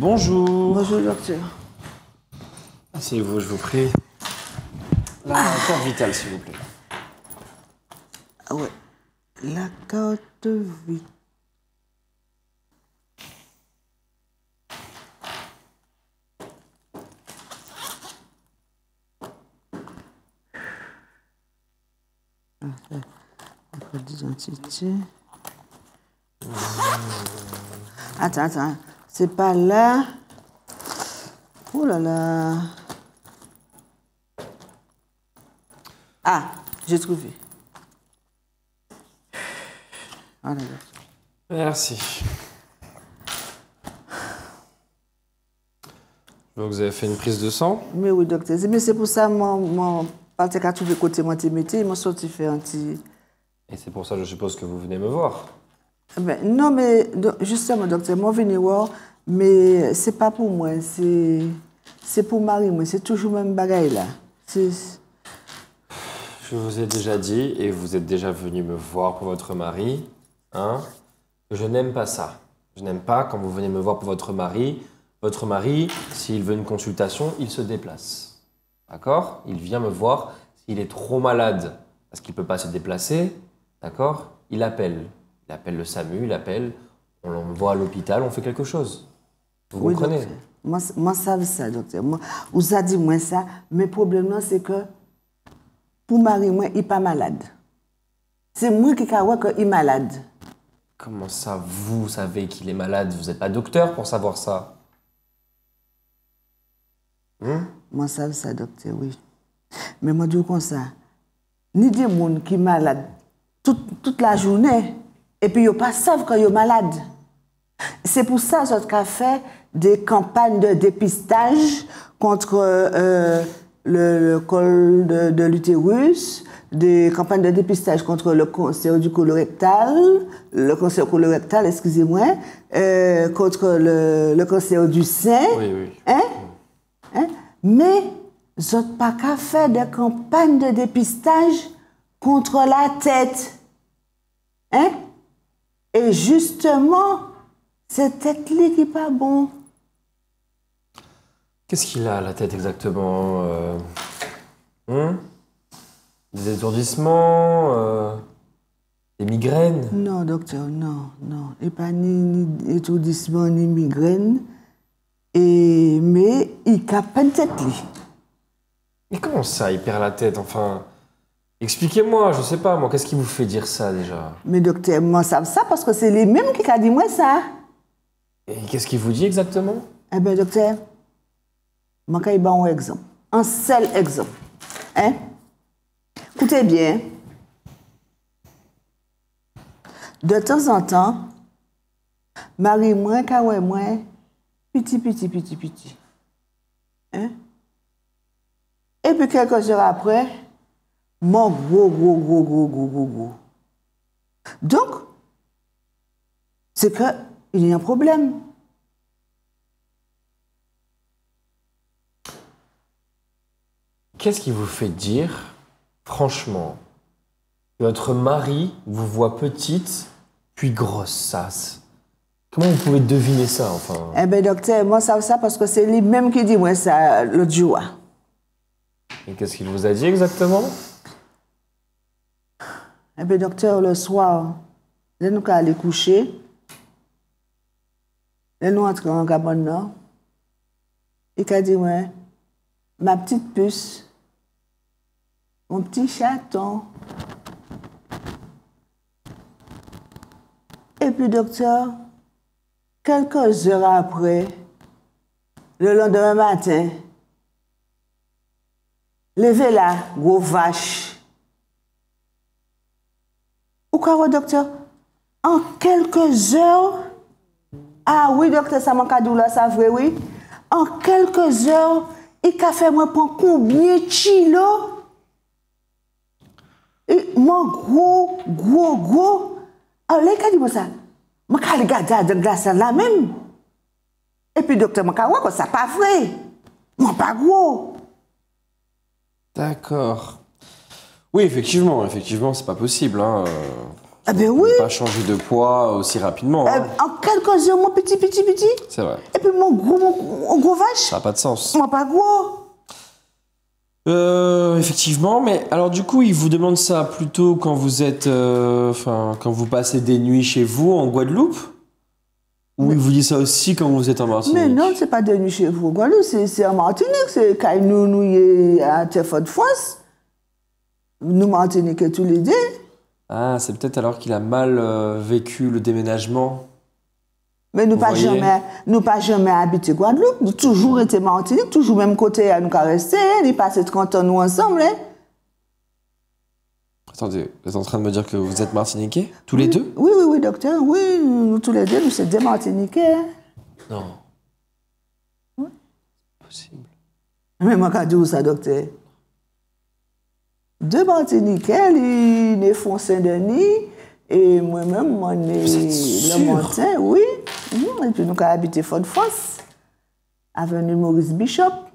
Bonjour. Bonjour, docteur. asseyez vous, je vous prie. La carte vitale, s'il vous plaît. Ah ouais. La carte vitale. Ah, d'identité. Attends, attends. C'est pas là. Oh là là. Ah, j'ai trouvé. Ah, Merci. Donc vous avez fait une prise de sang Mais oui, docteur. Mais c'est pour ça mon, mon parti qu'à tous les côtés, moi, sorti fait un petit... Et c'est pour ça, je suppose, que vous venez me voir. Ah ben, non, mais justement, docteur, venu voir, mais c'est pas pour moi, c'est c'est pour Marie, moi, c'est toujours même bagaille là. Je vous ai déjà dit et vous êtes déjà venu me voir pour votre mari, hein Je n'aime pas ça. Je n'aime pas quand vous venez me voir pour votre mari. Votre mari, s'il veut une consultation, il se déplace. D'accord Il vient me voir s'il est trop malade parce qu'il ne peut pas se déplacer. D'accord Il appelle. Il appelle le SAMU, il appelle, on l'envoie à l'hôpital, on fait quelque chose. Vous comprenez Moi, moi, ça, ça, docteur. Moi, vous dit moi ça, mais le problème, c'est que pour Marie, moi, il n'est pas malade. C'est moi qui crois qu'il est malade. Comment ça, vous savez qu'il est malade Vous n'êtes pas docteur pour savoir ça hein? Moi, ça, ça, docteur, oui. Mais moi, je dis comme ça. Ni des gens qui sont malades toute, toute la journée et puis ils ne savent quand ils sont malades. C'est pour ça que a fait des campagnes de dépistage contre euh, le, col de, l'utérus, des campagnes de dépistage contre le cancer du colorectal, le cancer colorectal, excusez-moi, euh, contre le, cancer du sein. Oui, oui. Hein? Hein? Mais, n'avons pas qu'à des campagnes de dépistage contre la tête. Hein? Et justement, c'est tête-là qui n'est pas bon. Qu'est-ce qu'il a à la tête exactement euh, hein Des étourdissements euh, Des migraines Non, docteur, non, non. Il pas ni, ni Et... Mais il n'a pas de tête. -là. Mais comment ça, il perd la tête Enfin, Expliquez-moi, je sais pas, moi, qu'est-ce qui vous fait dire ça déjà Mais docteur, moi, ça, ça, parce que c'est les mêmes qui a dit moi ça. Et qu'est-ce qu'il vous dit exactement Eh bien, docteur, moi, je vais un exemple. Un seul exemple. Hein Écoutez bien. De temps en temps, Marie moins, Kawe moi, petit, petit, petit, petit. Hein? Et puis quelques heures après, donc, c'est qu'il y a un problème. Qu'est-ce qui vous fait dire, franchement, que votre mari vous voit petite, puis grosse sas Comment vous pouvez deviner ça, enfin Eh bien, docteur, moi, ça, ça, parce que c'est lui-même qui dit, moi, ça, l'autre jour. Et qu'est-ce qu'il vous a dit exactement et eh puis, docteur, le soir, là, nous allons coucher. Nous nous entrons en Gabon. Il Et dit, ouais, ma petite puce, mon petit chaton. Et puis, docteur, quelques heures après, le lendemain matin, levez la gros vache. D'akor, doktor, en kelke zèr, a, oui, doktor, sa man ka doula, sa vre, oui, en kelke zèr, i ka fè mwen pon koubne chilo, e, man gro, gro, gro, a, lè, ka di bo sa, man ka li gade a den glasèr la mèm, e pi, doktor, man ka wè, bo, sa pa vre, man pa gro. D'akor. Oui, effectivement, effectivement, c'est pas possible. Hein. Euh, ah ben oui. Pas changer de poids aussi rapidement. Hein. Eh, en quelques heures, mon petit, petit, petit. C'est vrai. Et puis mon gros, mon gros vache. Ça n'a pas de sens. Moi pas gros. Euh, effectivement, mais alors du coup, ils vous demandent ça plutôt quand vous êtes, euh, enfin, quand vous passez des nuits chez vous en Guadeloupe. Ou ils vous disent ça aussi quand vous êtes en Martinique Mais non, c'est pas des nuits chez vous Guadeloupe, c'est en Martinique, c'est quand nous, nous, à France nous Martinique tous les deux. Ah, c'est peut-être alors qu'il a mal euh, vécu le déménagement. Mais nous pas jamais, nous pas jamais habité Guadeloupe. Nous toujours été Martinique, toujours même côté à nous caresser. Nous hein. passé 30 ans nous ensemble. Hein. Attendez, vous êtes en train de me dire que vous êtes martiniquais Tous les deux Oui, oui, oui, docteur. Oui, nous tous les deux, nous sommes des martiniquais. Hein. Non. Oui. Possible. Mais moi, quand ça, docteur De bante nikel, ne fon sen deni, e mwen men mwen ne... Vou zè ti sè? Vou zè ti sè? Oui, nou, mhm, et pou nou ka habite Fonfos, avenu Maurice Bishop.